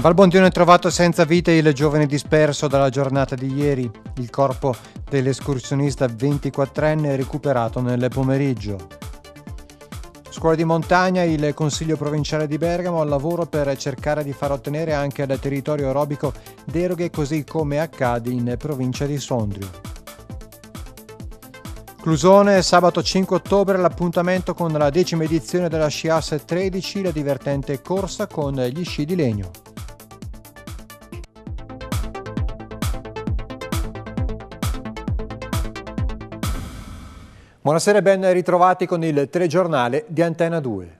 Valbondione è trovato senza vita il giovane disperso dalla giornata di ieri. Il corpo dell'escursionista 24enne è recuperato nel pomeriggio. Scuola di montagna, il Consiglio provinciale di Bergamo al lavoro per cercare di far ottenere anche al territorio aerobico deroghe così come accade in provincia di Sondrio. Clusone, sabato 5 ottobre l'appuntamento con la decima edizione della Sciasse 13, la divertente corsa con gli sci di legno. Buonasera e ben ritrovati con il telegiornale di Antena 2.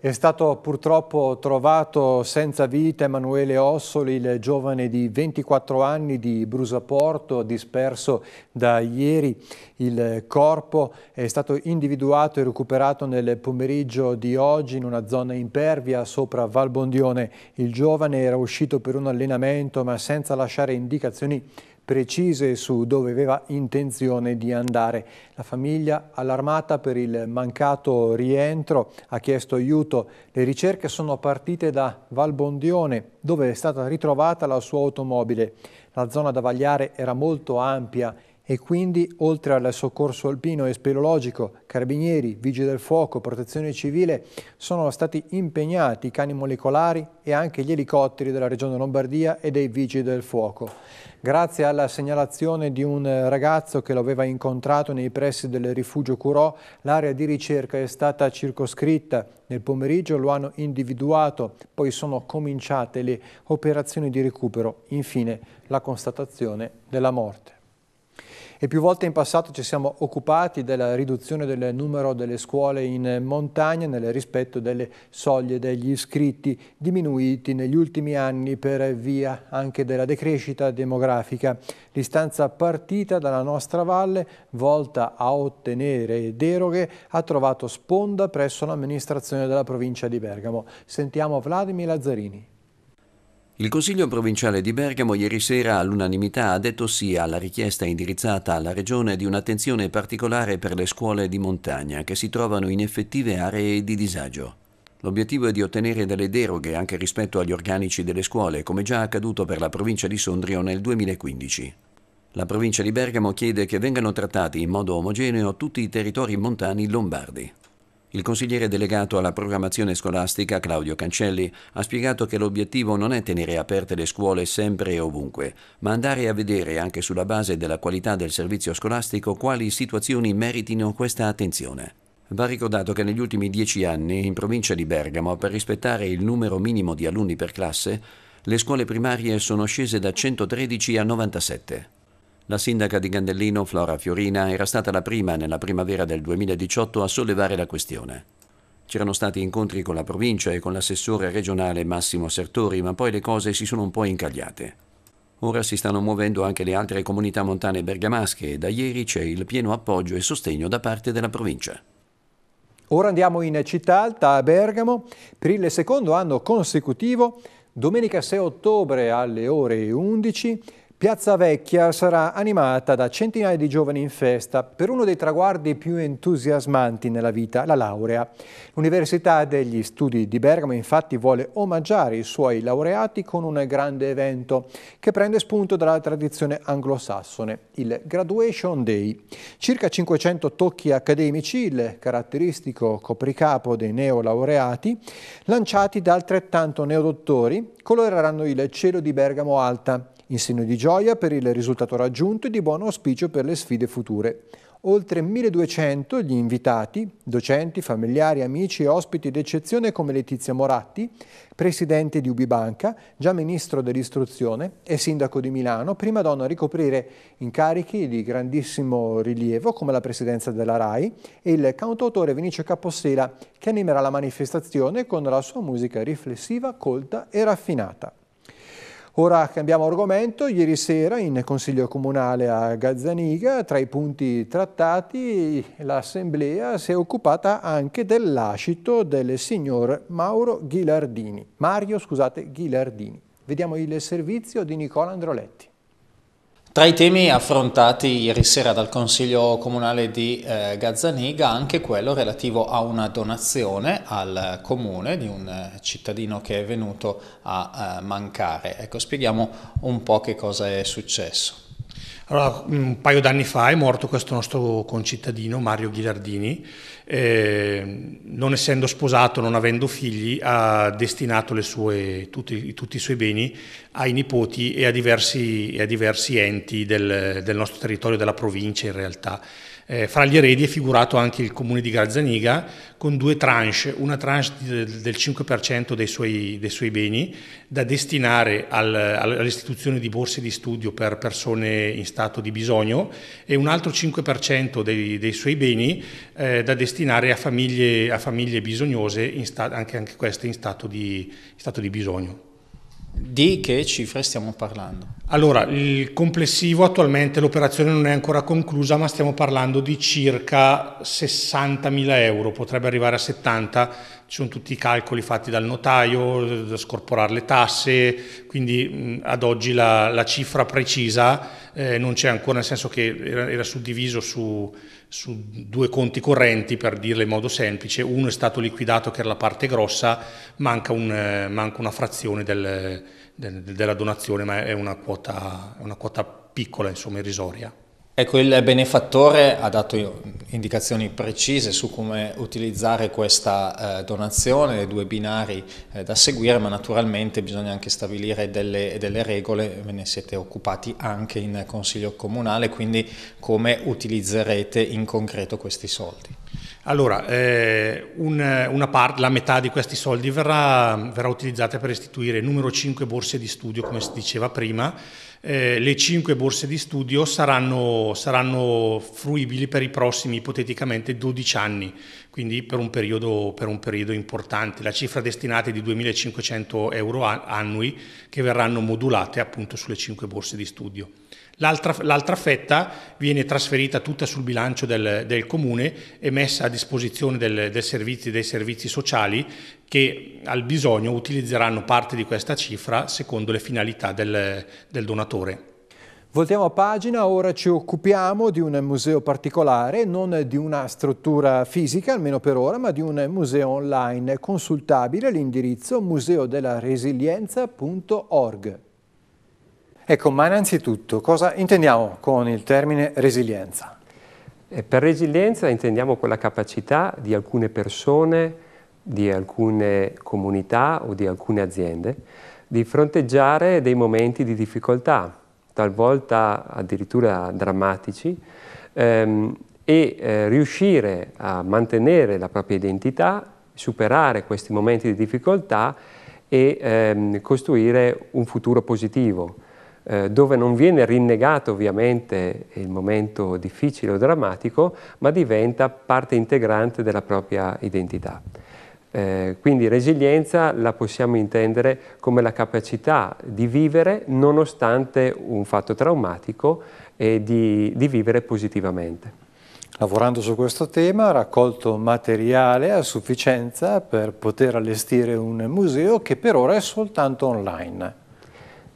È stato purtroppo trovato senza vita Emanuele Ossoli, il giovane di 24 anni di Brusaporto, disperso da ieri. Il corpo è stato individuato e recuperato nel pomeriggio di oggi in una zona impervia sopra Valbondione. Il giovane era uscito per un allenamento ma senza lasciare indicazioni precise su dove aveva intenzione di andare. La famiglia, allarmata per il mancato rientro, ha chiesto aiuto. Le ricerche sono partite da Valbondione, dove è stata ritrovata la sua automobile. La zona da vagliare era molto ampia e quindi oltre al soccorso alpino e speleologico, carabinieri, vigili del fuoco, protezione civile, sono stati impegnati i cani molecolari e anche gli elicotteri della regione Lombardia e dei vigili del fuoco. Grazie alla segnalazione di un ragazzo che lo aveva incontrato nei pressi del rifugio Curò, l'area di ricerca è stata circoscritta. Nel pomeriggio lo hanno individuato, poi sono cominciate le operazioni di recupero, infine la constatazione della morte e più volte in passato ci siamo occupati della riduzione del numero delle scuole in montagna nel rispetto delle soglie degli iscritti diminuiti negli ultimi anni per via anche della decrescita demografica. L'istanza partita dalla nostra valle, volta a ottenere deroghe, ha trovato sponda presso l'amministrazione della provincia di Bergamo. Sentiamo Vladimir Lazzarini. Il Consiglio provinciale di Bergamo ieri sera all'unanimità ha detto sì alla richiesta indirizzata alla Regione di un'attenzione particolare per le scuole di montagna che si trovano in effettive aree di disagio. L'obiettivo è di ottenere delle deroghe anche rispetto agli organici delle scuole, come già accaduto per la provincia di Sondrio nel 2015. La provincia di Bergamo chiede che vengano trattati in modo omogeneo tutti i territori montani lombardi. Il consigliere delegato alla programmazione scolastica Claudio Cancelli ha spiegato che l'obiettivo non è tenere aperte le scuole sempre e ovunque, ma andare a vedere anche sulla base della qualità del servizio scolastico quali situazioni meritino questa attenzione. Va ricordato che negli ultimi dieci anni in provincia di Bergamo, per rispettare il numero minimo di alunni per classe, le scuole primarie sono scese da 113 a 97. La sindaca di Gandellino, Flora Fiorina, era stata la prima nella primavera del 2018 a sollevare la questione. C'erano stati incontri con la provincia e con l'assessore regionale Massimo Sertori, ma poi le cose si sono un po' incagliate. Ora si stanno muovendo anche le altre comunità montane bergamasche e da ieri c'è il pieno appoggio e sostegno da parte della provincia. Ora andiamo in città alta a Bergamo. Per il secondo anno consecutivo, domenica 6 ottobre alle ore 11, Piazza Vecchia sarà animata da centinaia di giovani in festa per uno dei traguardi più entusiasmanti nella vita, la laurea. L'Università degli Studi di Bergamo infatti vuole omaggiare i suoi laureati con un grande evento che prende spunto dalla tradizione anglosassone, il Graduation Day. Circa 500 tocchi accademici, il caratteristico copricapo dei neolaureati, lanciati da altrettanto neodottori, coloreranno il cielo di Bergamo Alta in segno di gioia per il risultato raggiunto e di buon auspicio per le sfide future. Oltre 1200 gli invitati, docenti, familiari, amici e ospiti d'eccezione come Letizia Moratti, presidente di Ubibanca, già ministro dell'istruzione e sindaco di Milano, prima donna a ricoprire incarichi di grandissimo rilievo come la presidenza della RAI e il cantautore Vinicio Capostela che animerà la manifestazione con la sua musica riflessiva, colta e raffinata. Ora cambiamo argomento, ieri sera in Consiglio Comunale a Gazzaniga, tra i punti trattati, l'Assemblea si è occupata anche dell'ascito del signor Mauro Ghilardini, Mario scusate, Ghilardini. Vediamo il servizio di Nicola Androletti. Tra i temi affrontati ieri sera dal Consiglio Comunale di eh, Gazzaniga anche quello relativo a una donazione al comune di un eh, cittadino che è venuto a eh, mancare. Ecco, spieghiamo un po' che cosa è successo. Allora, un paio d'anni fa è morto questo nostro concittadino Mario Ghilardini, eh, non essendo sposato, non avendo figli, ha destinato sue, tutti, tutti, i suoi beni ai nipoti e a diversi, e a diversi enti del, del nostro territorio, della provincia in realtà. Eh, fra gli eredi è figurato anche il comune di Garzaniga con due tranche, una tranche del 5% dei suoi, dei suoi, beni da destinare al, all'istituzione di borse di studio per persone in stato di bisogno e un altro 5% dei, dei suoi beni eh, da destinare a famiglie, a famiglie bisognose, sta, anche, anche, queste in stato di, in stato di bisogno. Di che cifre stiamo parlando? Allora, il complessivo attualmente l'operazione non è ancora conclusa, ma stiamo parlando di circa 60.000 euro, potrebbe arrivare a 70 ci sono tutti i calcoli fatti dal notaio, da scorporare le tasse, quindi ad oggi la, la cifra precisa eh, non c'è ancora, nel senso che era, era suddiviso su, su, due conti correnti, per dirla in modo semplice, uno è stato liquidato che era la parte grossa, manca, un, eh, manca una frazione del, del, della donazione, ma è una quota, una quota piccola, insomma irrisoria. Ecco, il benefattore ha dato indicazioni precise su come utilizzare questa eh, donazione, due binari eh, da seguire, ma naturalmente bisogna anche stabilire delle, delle, regole, ve ne siete occupati anche in Consiglio Comunale, quindi come utilizzerete in concreto questi soldi. Allora, eh, un, part, la metà di questi soldi verrà, verrà, utilizzata per istituire numero 5 borse di studio, come si diceva prima. Eh, le 5 borse di studio saranno, saranno, fruibili per i prossimi ipoteticamente 12 anni, quindi per un periodo, per un periodo importante. La cifra destinata è di 2.500 euro annui che verranno modulate appunto sulle 5 borse di studio. L'altra, l'altra fetta viene trasferita tutta sul bilancio del, del comune e messa a disposizione del, del servizi, dei servizi sociali che al bisogno utilizzeranno parte di questa cifra secondo le finalità del, del donatore. Voltiamo a pagina, ora ci occupiamo di un museo particolare, non di una struttura fisica, almeno per ora, ma di un museo online consultabile all'indirizzo museodelaresilienza.org. Ecco, ma innanzitutto cosa intendiamo con il termine resilienza? E eh, per resilienza intendiamo quella capacità di alcune persone, di alcune comunità o di alcune aziende di fronteggiare dei momenti di difficoltà, talvolta addirittura drammatici, ehm, e eh, riuscire a mantenere la propria identità, superare questi momenti di difficoltà e ehm, costruire un futuro positivo. Eh, dove non viene rinnegato ovviamente il momento difficile o drammatico, ma diventa parte integrante della propria identità. Eh, quindi resilienza la possiamo intendere come la capacità di vivere nonostante un fatto traumatico e di, di vivere positivamente. Lavorando su questo tema ha raccolto materiale a sufficienza per poter allestire un museo che per ora è soltanto online.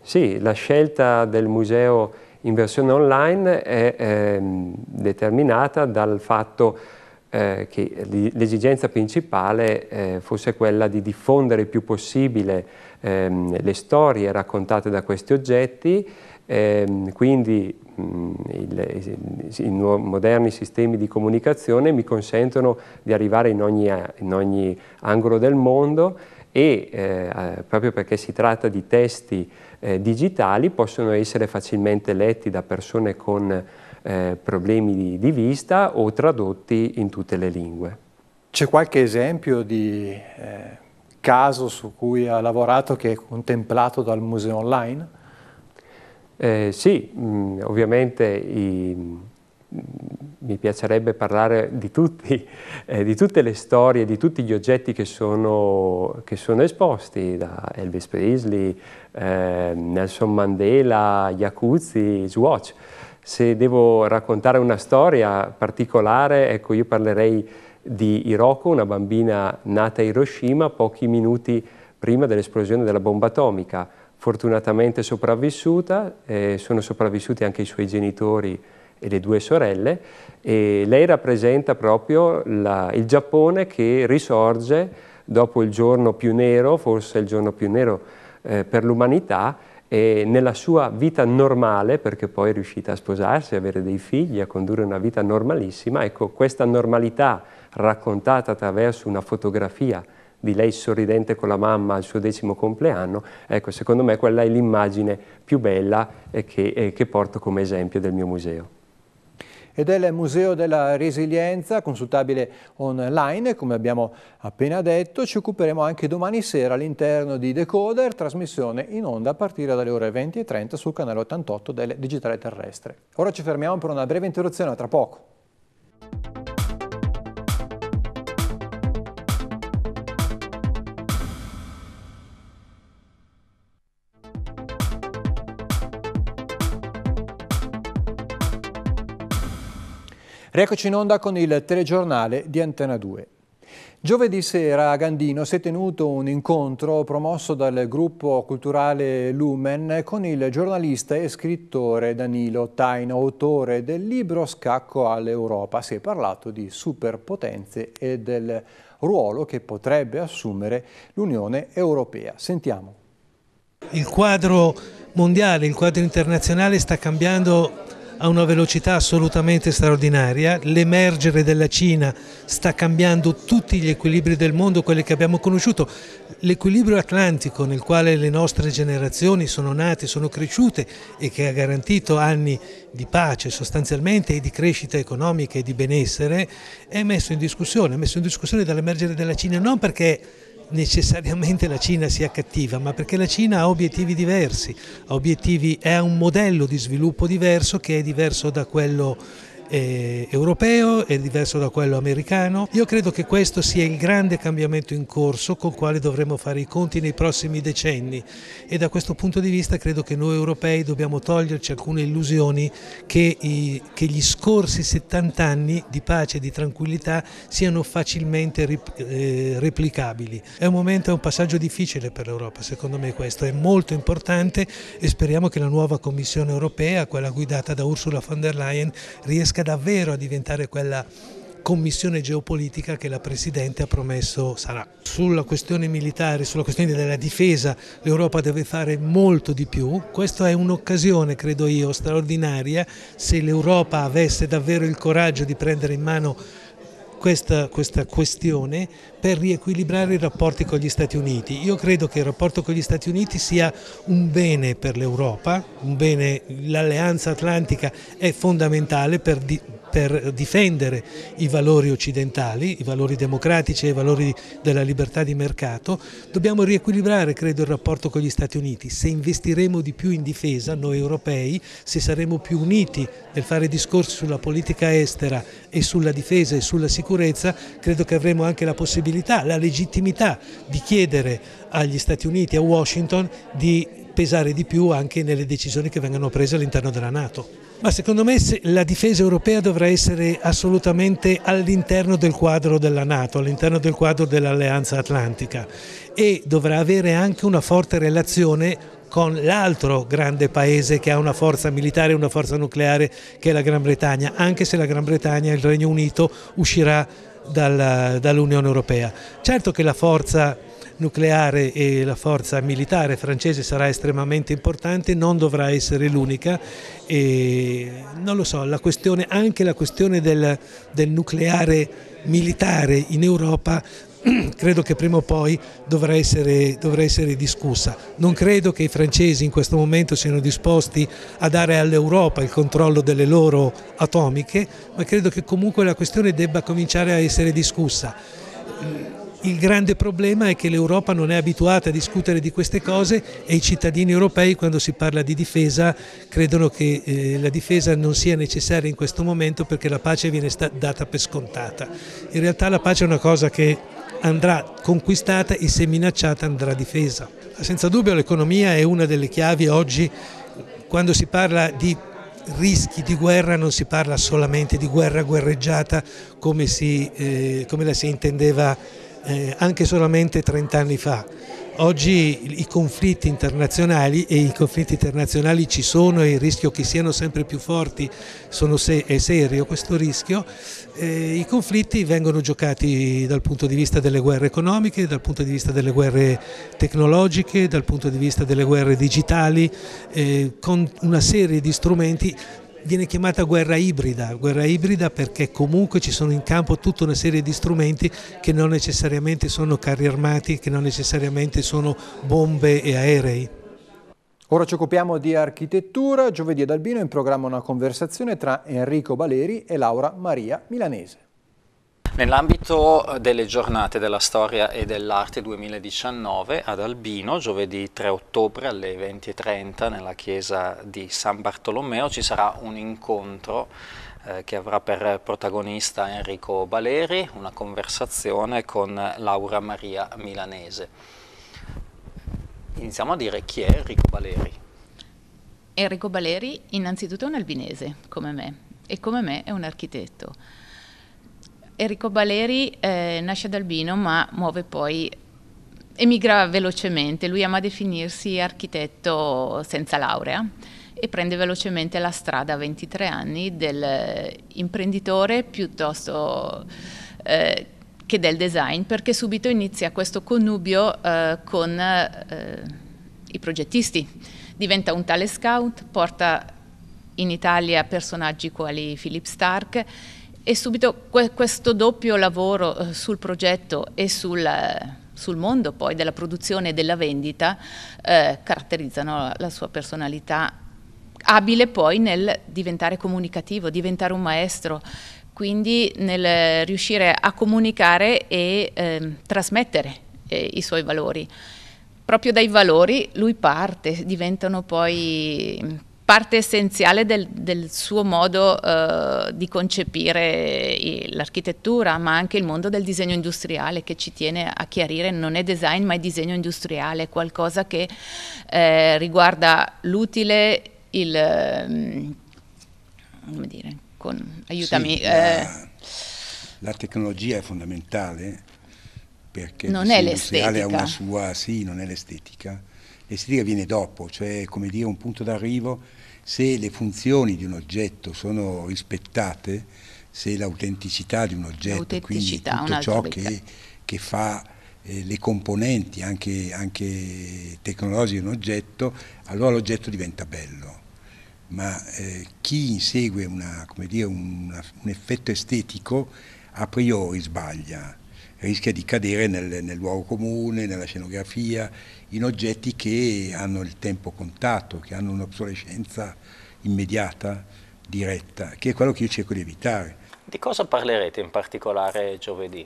Sì, la scelta del museo in versione online è eh, determinata dal fatto eh, che l'esigenza principale eh, fosse quella di diffondere il più possibile ehm, le storie raccontate da questi oggetti, ehm, quindi mh, mm, il, i, i moderni sistemi di comunicazione mi consentono di arrivare in ogni, in ogni angolo del mondo e eh, proprio perché si tratta di testi eh, digitali possono essere facilmente letti da persone con eh, problemi di, di, vista o tradotti in tutte le lingue. C'è qualche esempio di eh, caso su cui ha lavorato che è contemplato dal museo online? Eh, sì, mh, mm, ovviamente i, mi piacerebbe parlare di, tutti, eh, di tutte le storie, di tutti gli oggetti che sono, che sono esposti, da Elvis Presley, eh, Nelson Mandela, Jacuzzi, Swatch. Se devo raccontare una storia particolare, ecco, io parlerei di Hiroko, una bambina nata a Hiroshima pochi minuti prima dell'esplosione della bomba atomica. Fortunatamente sopravvissuta, eh, sono sopravvissuti anche i suoi genitori e le due sorelle, e lei rappresenta proprio la, il Giappone che risorge dopo il giorno più nero, forse il giorno più nero eh, per l'umanità, e nella sua vita normale, perché poi è riuscita a sposarsi, avere dei figli, a condurre una vita normalissima, ecco questa normalità raccontata attraverso una fotografia di lei sorridente con la mamma al suo decimo compleanno, ecco secondo me quella è l'immagine più bella eh, che, eh, che porto come esempio del mio museo e del Museo della Resilienza, consultabile online, come abbiamo appena detto. Ci occuperemo anche domani sera all'interno di Decoder, trasmissione in onda a partire dalle ore 20.30 sul canale 88 del Digitale Terrestre. Ora ci fermiamo per una breve interruzione, tra poco. Rieccoci in onda con il telegiornale di Antena 2. Giovedì sera a Gandino si è tenuto un incontro promosso dal gruppo culturale Lumen con il giornalista e scrittore Danilo Taino, autore del libro Scacco all'Europa. Si è parlato di superpotenze e del ruolo che potrebbe assumere l'Unione Europea. Sentiamo. Il quadro mondiale, il quadro internazionale sta cambiando a una velocità assolutamente straordinaria, l'emergere della Cina sta cambiando tutti gli equilibri del mondo, quelli che abbiamo conosciuto, l'equilibrio atlantico nel quale le nostre generazioni sono nate, sono cresciute e che ha garantito anni di pace sostanzialmente e di crescita economica e di benessere, è messo in discussione, è messo in discussione dall'emergere della Cina non perché necessariamente la Cina sia cattiva, ma perché la Cina ha obiettivi diversi, ha obiettivi, è un modello di sviluppo diverso che è diverso da quello europeo, è diverso da quello americano. Io credo che questo sia il grande cambiamento in corso con il quale dovremo fare i conti nei prossimi decenni e da questo punto di vista credo che noi europei dobbiamo toglierci alcune illusioni che, i, che gli scorsi 70 anni di pace e di tranquillità siano facilmente rip, eh, replicabili. È un momento, è un passaggio difficile per l'Europa, secondo me questo è molto importante e speriamo che la nuova Commissione europea, quella guidata da Ursula von der Leyen, riesca riesca davvero a diventare quella commissione geopolitica che la Presidente ha promesso sarà. Sulla questione militare, sulla questione della difesa, l'Europa deve fare molto di più. Questa è un'occasione, credo io, straordinaria. Se l'Europa avesse davvero il coraggio di prendere in mano questa, questa, questione per riequilibrare i rapporti con gli Stati Uniti. Io credo che il rapporto con gli Stati Uniti sia un bene per l'Europa, l'alleanza atlantica è fondamentale per, per difendere i valori occidentali, i valori democratici e i valori della libertà di mercato, dobbiamo riequilibrare credo il rapporto con gli Stati Uniti. Se investiremo di più in difesa noi europei, se saremo più uniti nel fare discorsi sulla politica estera e sulla difesa e sulla sicurezza, credo che avremo anche la possibilità, la legittimità di chiedere agli Stati Uniti, a Washington, di pesare di più anche nelle decisioni che vengono prese all'interno della Nato. Ma secondo me la difesa europea dovrà essere assolutamente all'interno del quadro della Nato, all'interno del quadro dell'Alleanza Atlantica e dovrà avere anche una forte relazione con l'altro grande paese che ha una forza militare e una forza nucleare che è la Gran Bretagna, anche se la Gran Bretagna e il Regno Unito uscirà dall'Unione Europea. Certo che la forza nucleare e la forza militare francese sarà estremamente importante, non dovrà essere l'unica e non lo so, la questione, anche la questione del, del nucleare militare in Europa credo che prima o poi dovrà essere, dovrà essere, discussa. Non credo che i francesi in questo momento siano disposti a dare all'Europa il controllo delle loro atomiche, ma credo che comunque la questione debba cominciare a essere discussa. Il grande problema è che l'Europa non è abituata a discutere di queste cose e i cittadini europei quando si parla di difesa credono che eh, la difesa non sia necessaria in questo momento perché la pace viene data per scontata. In realtà la pace è una cosa che andrà conquistata e se minacciata andrà difesa. Senza dubbio l'economia è una delle chiavi oggi quando si parla di rischi di guerra non si parla solamente di guerra guerreggiata come, si, eh, come la si intendeva eh, anche solamente 30 anni fa. Oggi i conflitti internazionali e i conflitti internazionali ci sono e il rischio che siano sempre più forti se è serio questo rischio. Eh, I conflitti vengono giocati dal punto di vista delle guerre economiche, dal punto di vista delle guerre tecnologiche, dal punto di vista delle guerre digitali, eh, con una serie di strumenti viene chiamata guerra ibrida, guerra ibrida perché comunque ci sono in campo tutta una serie di strumenti che non necessariamente sono carri armati, che non necessariamente sono bombe e aerei. Ora ci occupiamo di architettura. Giovedì ad Albino è in programma una conversazione tra Enrico Baleri e Laura Maria Milanese. Nell'ambito eh, delle giornate della storia e dell'arte 2019 ad Albino, giovedì 3 ottobre alle 20.30 nella chiesa di San Bartolomeo ci sarà un incontro eh, che avrà per protagonista Enrico Baleri, una conversazione con Laura Maria Milanese. Iniziamo a dire chi è Enrico Baleri. Enrico Baleri innanzitutto è un albinese come me e come me è un architetto Enrico Baleri eh, nasce ad Albino ma muove poi, emigra velocemente, lui ama definirsi architetto senza laurea e prende velocemente la strada a 23 anni dell'imprenditore eh, piuttosto eh, che del design perché subito inizia questo connubio eh, con eh, i progettisti, diventa un tale scout, porta in Italia personaggi quali Philip Stark e subito que questo doppio lavoro eh, sul progetto e sul, eh, sul, mondo poi della produzione e della vendita eh, caratterizzano la sua personalità, abile poi nel diventare comunicativo, diventare un maestro, quindi nel riuscire a comunicare e eh, trasmettere eh, i suoi valori. Proprio dai valori lui parte, diventano poi parte essenziale del, del suo modo eh, di concepire l'architettura, ma anche il mondo del disegno industriale che ci tiene a chiarire non è design ma è disegno industriale, qualcosa che eh, riguarda l'utile, il... Ehm, come dire, con, aiutami... Sì, la, eh. la tecnologia è fondamentale perché non è l'estetica. ha una sua, sì, non è l'estetica. L'estetica viene dopo, cioè come dire un punto d'arrivo, se le funzioni di un oggetto sono rispettate, se l'autenticità di un oggetto, quindi tutto ciò che, che, fa eh, le componenti anche, anche tecnologiche di un oggetto, allora l'oggetto diventa bello. Ma eh, chi insegue una, dire, una, un effetto estetico a priori sbaglia rischia di cadere nel, nel luogo comune, nella scenografia, in oggetti che hanno il tempo contato, che hanno un'obsolescenza immediata, diretta, che è quello che io cerco di evitare. Di cosa parlerete in particolare giovedì?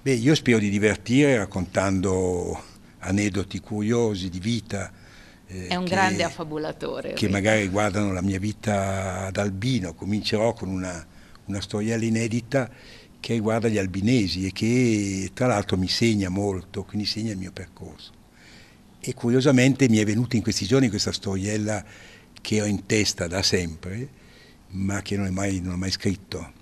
Beh, io spero di divertire raccontando aneddoti curiosi di vita. Eh, è un che, grande affabulatore. Che magari riguardano la mia vita ad Albino. Comincerò con una, una storiella inedita che riguarda gli albinesi e che tra l'altro mi segna molto, quindi segna il mio percorso. E curiosamente mi è venuta in questi giorni questa storiella che ho in testa da sempre, ma che non, mai, non ho mai scritto.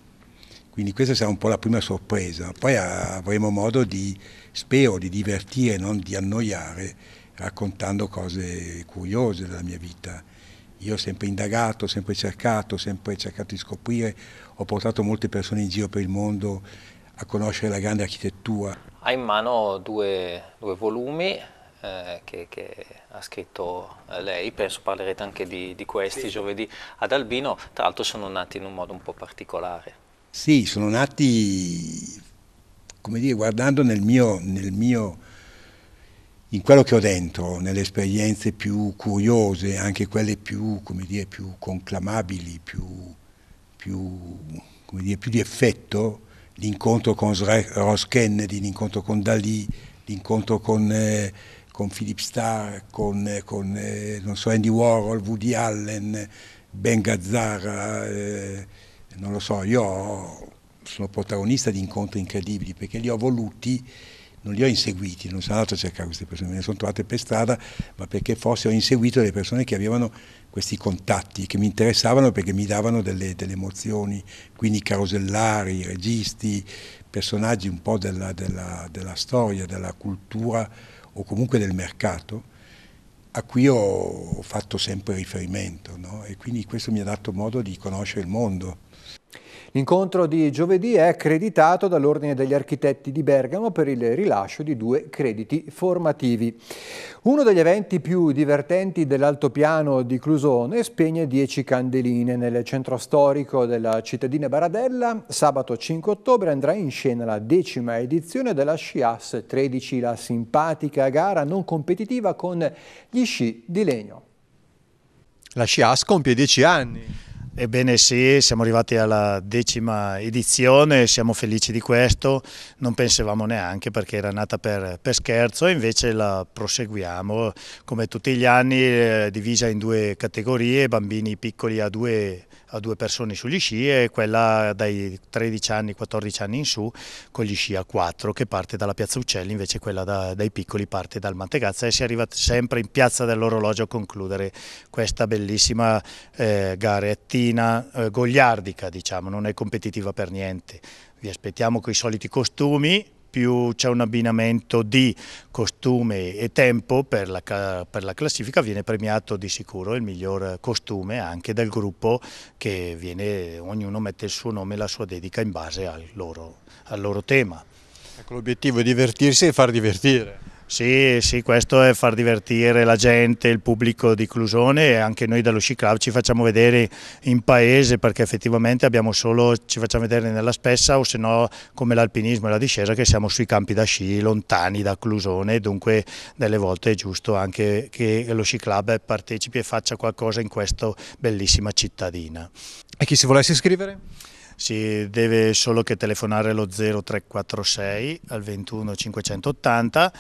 Quindi questa sarà un po' la prima sorpresa. Poi avremo modo di, spero, di divertire, non di annoiare, raccontando cose curiose della mia vita. Io ho sempre indagato, ho sempre cercato, ho sempre cercato di scoprire, ho portato molte persone in giro per il mondo a conoscere la grande architettura. Ha in mano due, due volumi eh, che, che, ha scritto eh, lei, penso parlerete anche di, di questi sì. giovedì ad Albino, tra l'altro sono nati in un modo un po' particolare. Sì, sono nati, come dire, guardando nel mio, nel mio in quello che ho dentro, nelle esperienze più curiose, anche quelle più, come dire, più conclamabili, più più, dire, più di effetto, l'incontro con Ross Kennedy, l'incontro con Dalì, l'incontro con, eh, con, Philip Starr, con, eh, con eh, so, Andy Warhol, Woody Allen, Ben Gazzara, eh, non lo so, io sono protagonista di incontri incredibili perché li ho voluti, non li ho inseguiti, non sono andato a cercare queste persone, me ne sono trovate per strada, ma perché forse ho inseguito le persone che avevano questi contatti che mi interessavano perché mi davano delle, delle emozioni, quindi carosellari, registi, personaggi un po' della, della, della storia, della cultura o comunque del mercato a cui ho fatto sempre riferimento no? e quindi questo mi ha dato modo di conoscere il mondo. L'incontro di giovedì è accreditato dall'Ordine degli Architetti di Bergamo per il rilascio di due crediti formativi. Uno degli eventi più divertenti dell'altopiano di Clusone spegne 10 candeline nel centro storico della cittadina Baradella. Sabato 5 ottobre andrà in scena la decima edizione della Sci 13, la simpatica gara non competitiva con gli sci di legno. La Sci compie 10 anni. Ebbene sì, siamo arrivati alla decima edizione, siamo felici di questo, non pensavamo neanche perché era nata per, per scherzo e invece la proseguiamo come tutti gli anni eh, divisa in due categorie, bambini piccoli a due a due persone sugli sci e quella dai 13 anni, 14 anni in su con gli sci a quattro che parte dalla Piazza Uccelli, invece quella da, dai piccoli parte dal Mantegazza e si arriva sempre in Piazza dell'Orologio a concludere questa bellissima eh, garettina eh, gogliardica, diciamo, non è competitiva per niente. Vi aspettiamo con i soliti costumi più c'è un abbinamento di costume e tempo per la, per la, classifica viene premiato di sicuro il miglior costume anche del gruppo che viene, ognuno mette il suo nome e la sua dedica in base al loro, al loro tema. Ecco, l'obiettivo è divertirsi e far divertire. Sì, sì, questo è far divertire la gente, il pubblico di Clusone e anche noi dello Sci Club ci facciamo vedere in paese perché effettivamente abbiamo solo, ci facciamo vedere nella spessa o se no come l'alpinismo e la discesa che siamo sui campi da sci lontani da Clusone dunque delle volte è giusto anche che lo Sci Club partecipi e faccia qualcosa in questa bellissima cittadina. E chi si volesse iscrivere? si deve solo che telefonare lo 0346 al 21 580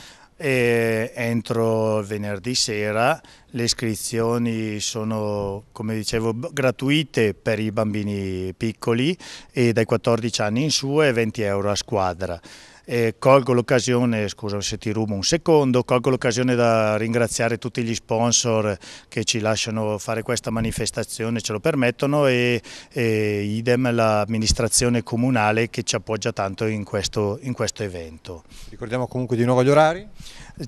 e entro venerdì sera le iscrizioni sono, come dicevo, gratuite per i bambini piccoli e dai 14 anni in su e 20 euro a squadra. Eh, colgo l'occasione, scusa se ti rubo un secondo, colgo l'occasione da ringraziare tutti gli sponsor che ci lasciano fare questa manifestazione, ce lo permettono e, e idem l'amministrazione comunale che ci appoggia tanto in questo, in questo evento. Ricordiamo comunque di nuovo gli orari?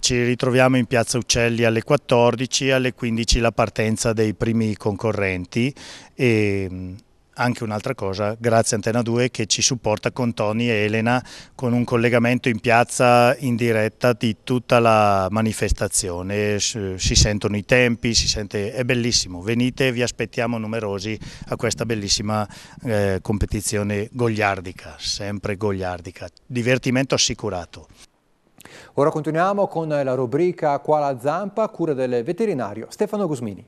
Ci ritroviamo in Piazza Uccelli alle 14, alle 15 la partenza dei primi concorrenti e anche un'altra cosa, grazie Antena 2 che ci supporta con Tony e Elena con un collegamento in piazza in diretta di tutta la manifestazione, si sentono i tempi, sente... è bellissimo, venite, vi aspettiamo numerosi a questa bellissima eh, competizione gogliardica, sempre gogliardica, divertimento assicurato. Ora continuiamo con la rubrica Qua la zampa, cura del veterinario Stefano Gusmini.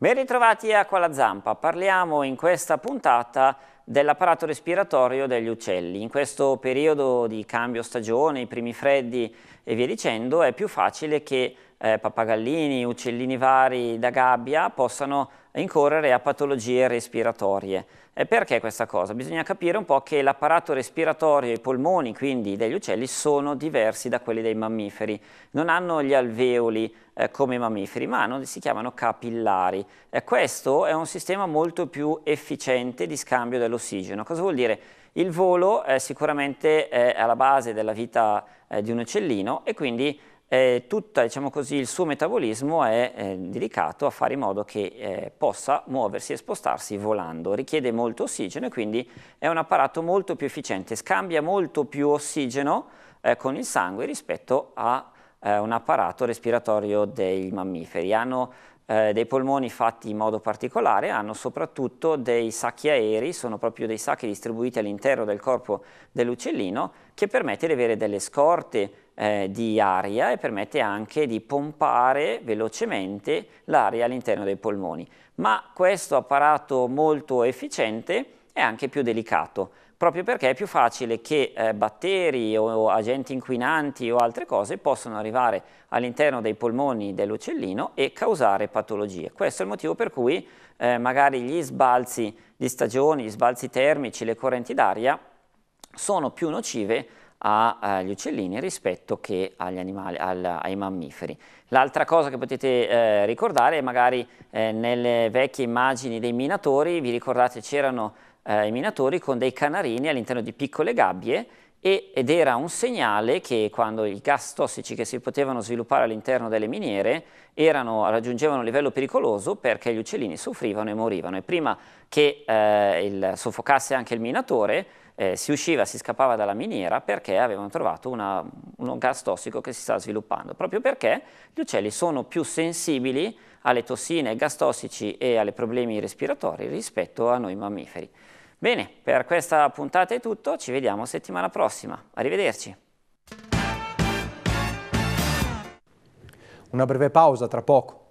Ben ritrovati a Quala Zampa, parliamo in questa puntata dell'apparato respiratorio degli uccelli. In questo periodo di cambio stagione, i primi freddi e via dicendo, è più facile che eh, pappagallini, uccellini vari da gabbia possano incorrere a patologie respiratorie. Eh, perché questa cosa? Bisogna capire un po' che l'apparato respiratorio e i polmoni, quindi degli uccelli, sono diversi da quelli dei mammiferi. Non hanno gli alveoli eh, come i mammiferi, ma hanno, si chiamano capillari. Eh, questo è un sistema molto più efficiente di scambio dell'ossigeno. Cosa vuol dire? Il volo sicuramente è eh, alla base della vita eh, di un uccellino e quindi eh, tutto diciamo così, il suo metabolismo è eh, dedicato a fare in modo che eh, possa muoversi e spostarsi volando, richiede molto ossigeno e quindi è un apparato molto più efficiente, scambia molto più ossigeno eh, con il sangue rispetto a eh, un apparato respiratorio dei mammiferi. Hanno eh, dei polmoni fatti in modo particolare, hanno soprattutto dei sacchi aerei, sono proprio dei sacchi distribuiti all'interno del corpo dell'uccellino che permette di avere delle scorte eh, di aria e permette anche di pompare velocemente l'aria all'interno dei polmoni. Ma questo apparato molto efficiente è anche più delicato, proprio perché è più facile che eh, batteri o agenti inquinanti o altre cose possano arrivare all'interno dei polmoni dell'uccellino e causare patologie. Questo è il motivo per cui eh, magari gli sbalzi di stagioni, gli sbalzi termici, le correnti d'aria sono più nocive agli eh, uccellini rispetto che animali, al, ai mammiferi. L'altra cosa che potete eh, ricordare, magari eh, nelle vecchie immagini dei minatori, vi ricordate c'erano eh, i minatori con dei canarini all'interno di piccole gabbie e, ed era un segnale che quando i gas tossici che si potevano sviluppare all'interno delle miniere erano, raggiungevano un livello pericoloso perché gli uccellini soffrivano e morivano e prima che eh, il, soffocasse anche il minatore eh, si usciva, si scappava dalla miniera perché avevano trovato una, un gas tossico che si sta sviluppando, proprio perché gli uccelli sono più sensibili alle tossine, ai gas tossici e ai problemi respiratori rispetto a noi mammiferi. Bene, per questa puntata è tutto, ci vediamo settimana prossima. Arrivederci. Una breve pausa tra poco.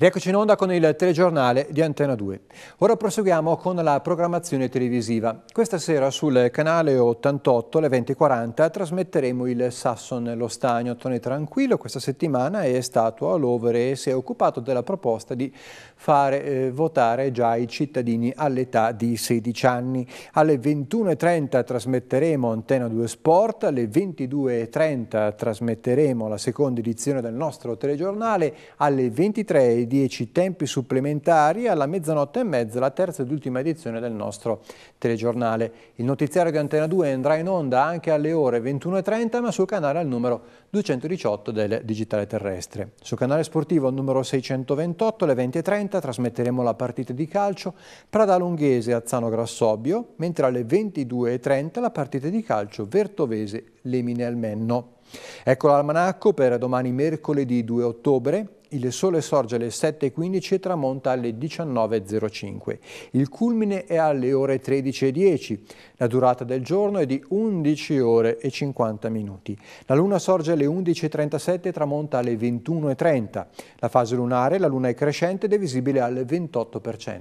Rieccoci in onda con il telegiornale di Antena 2. Ora proseguiamo con la programmazione televisiva. Questa sera sul canale 88 alle 20.40 trasmetteremo il Sasson Lo Stagno. Tony Tranquillo questa settimana è stato all over e si è occupato della proposta di fare eh, votare già i cittadini all'età di 16 anni. Alle 21.30 trasmetteremo Antena 2 Sport, alle 22.30 trasmetteremo la seconda edizione del nostro telegiornale, alle 23.00 10 tempi supplementari alla mezzanotte e mezza la terza ed ultima edizione del nostro telegiornale. Il notiziario di Antena 2 andrà in onda anche alle ore 21.30 ma sul canale al numero 218 del Digitale Terrestre. Sul canale sportivo al numero 628 alle 20.30 trasmetteremo la partita di calcio Prada Lunghese Azzano Grassobbio, mentre alle 22.30 la partita di calcio Vertovese Lemine Almenno. Ecco l'almanacco per domani mercoledì 2 ottobre. Il sole sorge alle 7.15 e tramonta alle 19.05. Il culmine è alle ore 13.10. La durata del giorno è di 11 ore e 50 minuti. La luna sorge alle 11.37 e tramonta alle 21.30. La fase lunare, la luna è crescente ed è visibile al 28%.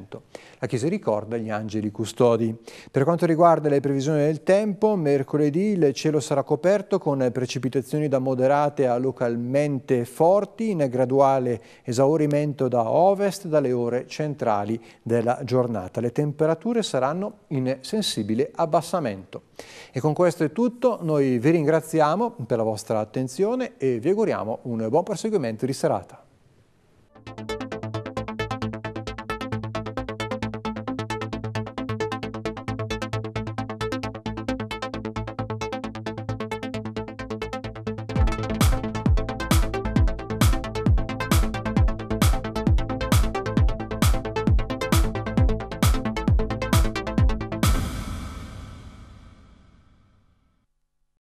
La Chiesa ricorda gli angeli custodi. Per quanto riguarda le previsioni del tempo, mercoledì il cielo sarà coperto con precipitazioni da moderate a localmente forti in graduale totale esaurimento da ovest dalle ore centrali della giornata. Le temperature saranno in sensibile abbassamento. E con questo è tutto, noi vi ringraziamo per la vostra attenzione e vi auguriamo un buon proseguimento di serata.